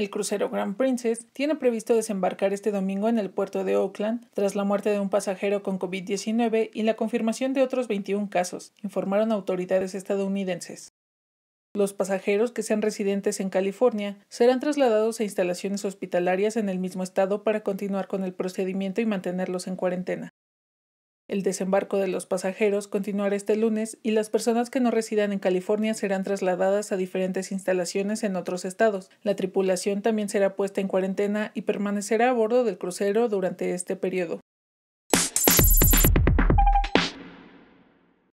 El crucero Grand Princess tiene previsto desembarcar este domingo en el puerto de Oakland tras la muerte de un pasajero con COVID-19 y la confirmación de otros 21 casos, informaron autoridades estadounidenses. Los pasajeros que sean residentes en California serán trasladados a instalaciones hospitalarias en el mismo estado para continuar con el procedimiento y mantenerlos en cuarentena. El desembarco de los pasajeros continuará este lunes y las personas que no residan en California serán trasladadas a diferentes instalaciones en otros estados. La tripulación también será puesta en cuarentena y permanecerá a bordo del crucero durante este periodo.